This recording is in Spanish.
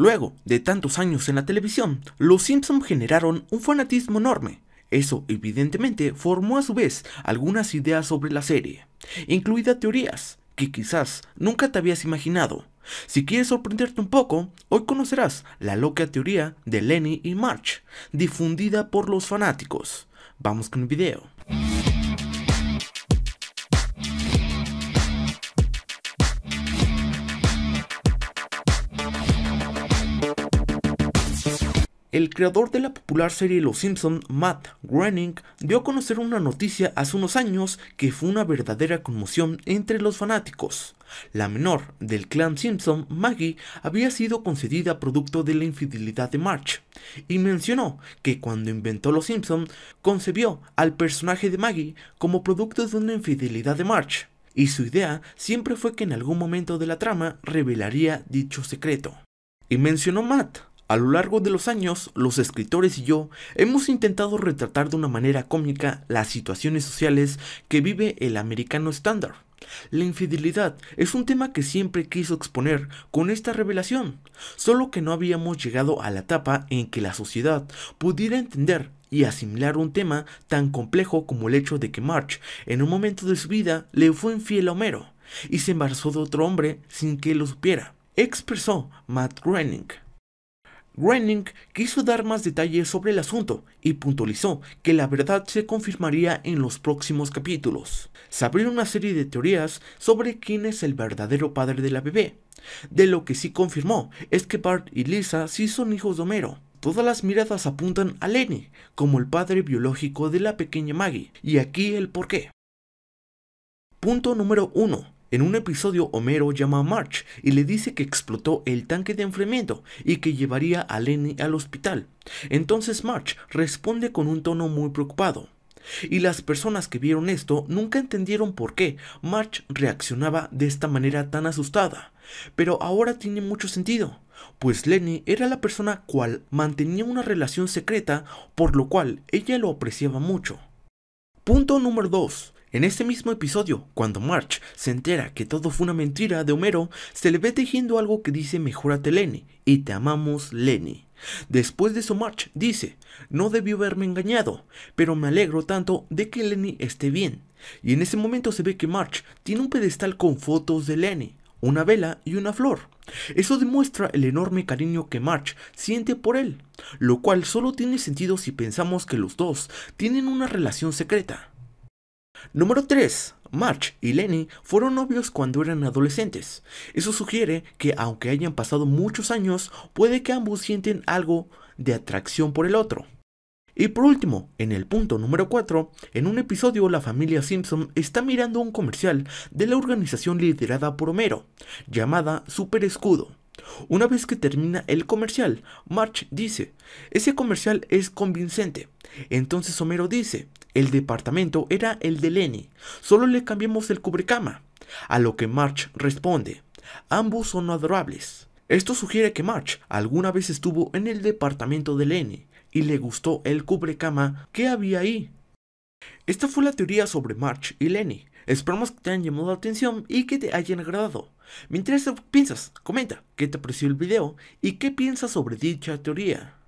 Luego de tantos años en la televisión, los Simpson generaron un fanatismo enorme. Eso evidentemente formó a su vez algunas ideas sobre la serie, incluidas teorías que quizás nunca te habías imaginado. Si quieres sorprenderte un poco, hoy conocerás la loca teoría de Lenny y March, difundida por los fanáticos. Vamos con el video. El creador de la popular serie Los Simpson, Matt Groening, dio a conocer una noticia hace unos años que fue una verdadera conmoción entre los fanáticos. La menor del clan Simpson, Maggie, había sido concedida producto de la infidelidad de March, y mencionó que cuando inventó Los Simpson, concebió al personaje de Maggie como producto de una infidelidad de March, y su idea siempre fue que en algún momento de la trama revelaría dicho secreto. Y mencionó Matt a lo largo de los años, los escritores y yo hemos intentado retratar de una manera cómica las situaciones sociales que vive el americano estándar. La infidelidad es un tema que siempre quiso exponer con esta revelación, solo que no habíamos llegado a la etapa en que la sociedad pudiera entender y asimilar un tema tan complejo como el hecho de que March, en un momento de su vida, le fue infiel a Homero y se embarazó de otro hombre sin que lo supiera, expresó Matt Groening. Groening quiso dar más detalles sobre el asunto y puntualizó que la verdad se confirmaría en los próximos capítulos. Se abrió una serie de teorías sobre quién es el verdadero padre de la bebé. De lo que sí confirmó es que Bart y Lisa sí son hijos de Homero. Todas las miradas apuntan a Lenny como el padre biológico de la pequeña Maggie, y aquí el porqué. Punto número 1. En un episodio, Homero llama a March y le dice que explotó el tanque de enfriamiento y que llevaría a Lenny al hospital. Entonces March responde con un tono muy preocupado. Y las personas que vieron esto nunca entendieron por qué March reaccionaba de esta manera tan asustada, pero ahora tiene mucho sentido, pues Lenny era la persona cual mantenía una relación secreta, por lo cual ella lo apreciaba mucho. Punto número 2. En este mismo episodio, cuando March se entera que todo fue una mentira de Homero, se le ve tejiendo algo que dice mejorate Lenny y te amamos Lenny. Después de eso March dice, no debió haberme engañado, pero me alegro tanto de que Lenny esté bien. Y en ese momento se ve que March tiene un pedestal con fotos de Lenny, una vela y una flor. Eso demuestra el enorme cariño que March siente por él, lo cual solo tiene sentido si pensamos que los dos tienen una relación secreta. Número 3. March y Lenny fueron novios cuando eran adolescentes. Eso sugiere que aunque hayan pasado muchos años, puede que ambos sienten algo de atracción por el otro. Y por último, en el punto número 4, en un episodio la familia Simpson está mirando un comercial de la organización liderada por Homero, llamada Super Escudo. Una vez que termina el comercial, March dice, ese comercial es convincente. Entonces Homero dice, el departamento era el de Lenny, solo le cambiamos el cubrecama. A lo que March responde, ambos son adorables. Esto sugiere que March alguna vez estuvo en el departamento de Lenny y le gustó el cubrecama que había ahí. Esta fue la teoría sobre March y Lenny. Esperamos que te hayan llamado la atención y que te hayan agradado. Mientras piensas, comenta qué te apreció el video y qué piensas sobre dicha teoría.